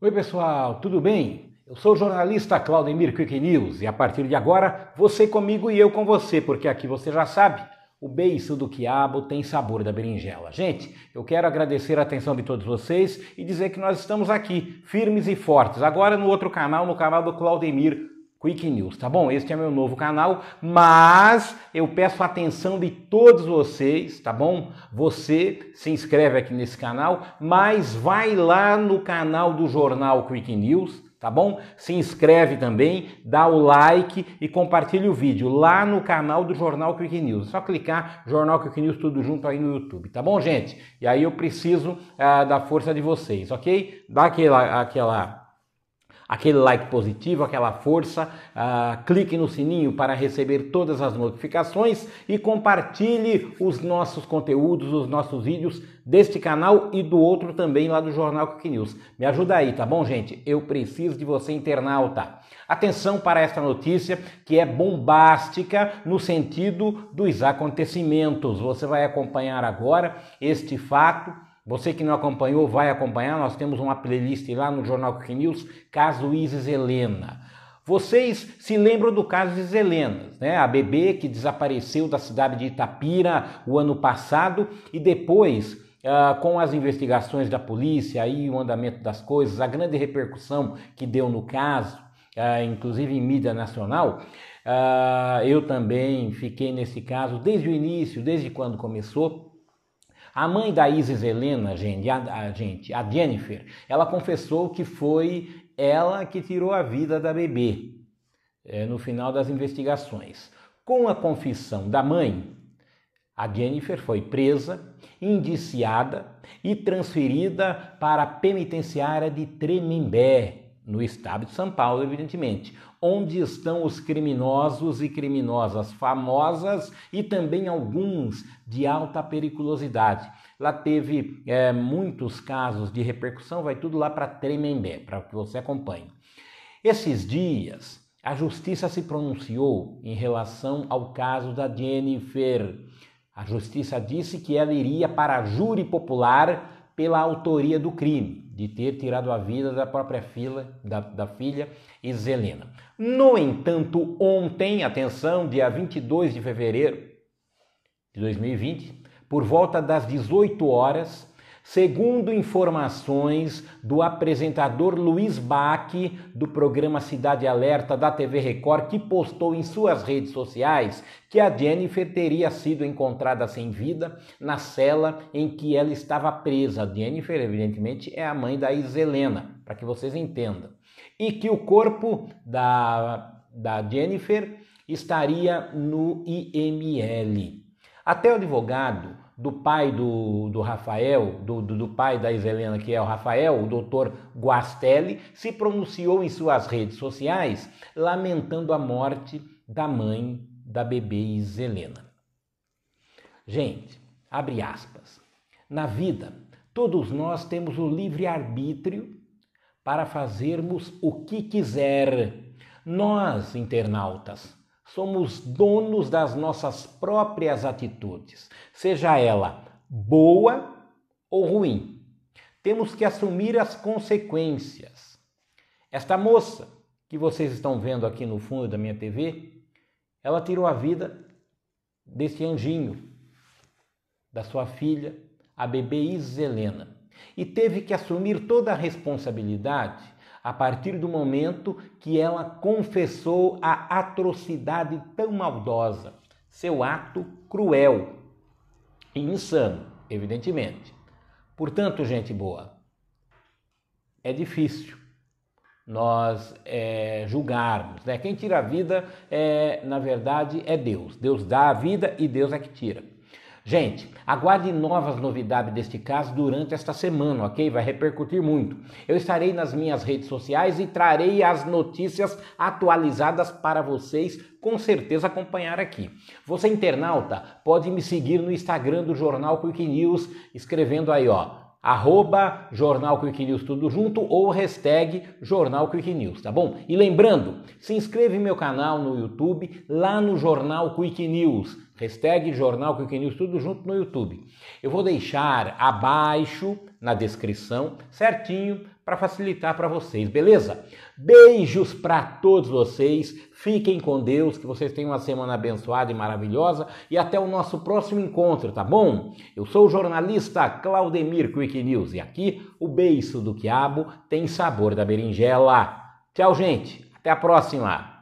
Oi, pessoal, tudo bem? Eu sou o jornalista Claudemir Quick News e a partir de agora, você comigo e eu com você, porque aqui você já sabe, o beiço do quiabo tem sabor da berinjela. Gente, eu quero agradecer a atenção de todos vocês e dizer que nós estamos aqui, firmes e fortes, agora no outro canal, no canal do Claudemir Quick News, tá bom? Este é meu novo canal, mas eu peço a atenção de todos vocês, tá bom? Você se inscreve aqui nesse canal, mas vai lá no canal do jornal Quick News, tá bom? Se inscreve também, dá o like e compartilha o vídeo lá no canal do Jornal Quick News. É só clicar Jornal Quick News tudo junto aí no YouTube, tá bom, gente? E aí eu preciso ah, da força de vocês, ok? Dá aquela, aquela aquele like positivo, aquela força, ah, clique no sininho para receber todas as notificações e compartilhe os nossos conteúdos, os nossos vídeos deste canal e do outro também lá do Jornal Cook News. Me ajuda aí, tá bom, gente? Eu preciso de você, internauta. Atenção para esta notícia que é bombástica no sentido dos acontecimentos. Você vai acompanhar agora este fato você que não acompanhou, vai acompanhar. Nós temos uma playlist lá no Jornal Quick News, caso Isis Helena. Vocês se lembram do caso de Helena, né? A bebê que desapareceu da cidade de Itapira o ano passado e depois, uh, com as investigações da polícia e o andamento das coisas, a grande repercussão que deu no caso, uh, inclusive em mídia nacional, uh, eu também fiquei nesse caso desde o início, desde quando começou a mãe da Isis Helena, gente, a, a, gente, a Jennifer, ela confessou que foi ela que tirou a vida da bebê é, no final das investigações. Com a confissão da mãe, a Jennifer foi presa, indiciada e transferida para a penitenciária de Tremembé, no estado de São Paulo, evidentemente. Onde estão os criminosos e criminosas famosas e também alguns de alta periculosidade. Lá teve é, muitos casos de repercussão, vai tudo lá para Tremembé, para que você acompanhe. Esses dias, a justiça se pronunciou em relação ao caso da Jennifer. A justiça disse que ela iria para júri popular pela autoria do crime, de ter tirado a vida da própria filha, da, da filha Iselena. No entanto, ontem, atenção, dia 22 de fevereiro de 2020, por volta das 18 horas, Segundo informações do apresentador Luiz Bach, do programa Cidade Alerta da TV Record, que postou em suas redes sociais que a Jennifer teria sido encontrada sem vida na cela em que ela estava presa. A Jennifer, evidentemente, é a mãe da Iselena, para que vocês entendam. E que o corpo da, da Jennifer estaria no IML. Até o advogado do pai do, do Rafael, do, do, do, pai da Iselena, que é o Rafael, o doutor Guastelli, se pronunciou em suas redes sociais lamentando a morte da mãe da bebê Iselena. Gente, abre aspas. Na vida, todos nós temos o livre arbítrio para fazermos o que quiser. Nós, internautas, Somos donos das nossas próprias atitudes, seja ela boa ou ruim. Temos que assumir as consequências. Esta moça que vocês estão vendo aqui no fundo da minha TV, ela tirou a vida desse anjinho, da sua filha, a bebê Iselena, e teve que assumir toda a responsabilidade a partir do momento que ela confessou a atrocidade tão maldosa, seu ato cruel e insano, evidentemente. Portanto, gente boa, é difícil nós é, julgarmos. Né? Quem tira a vida, é, na verdade, é Deus. Deus dá a vida e Deus é que tira. Gente, aguarde novas novidades deste caso durante esta semana, ok? Vai repercutir muito. Eu estarei nas minhas redes sociais e trarei as notícias atualizadas para vocês com certeza acompanhar aqui. Você internauta pode me seguir no Instagram do Jornal Quick News, escrevendo aí, ó, arroba Jornal Quick News tudo junto ou hashtag Jornal Quick News, tá bom? E lembrando, se inscreve no meu canal no YouTube, lá no Jornal Quick News Hashtag Jornal Quick News, tudo junto no YouTube. Eu vou deixar abaixo na descrição certinho para facilitar para vocês, beleza? Beijos para todos vocês. Fiquem com Deus, que vocês tenham uma semana abençoada e maravilhosa e até o nosso próximo encontro, tá bom? Eu sou o jornalista Claudemir Quick News e aqui o beiço do quiabo tem sabor da berinjela. Tchau, gente. Até a próxima.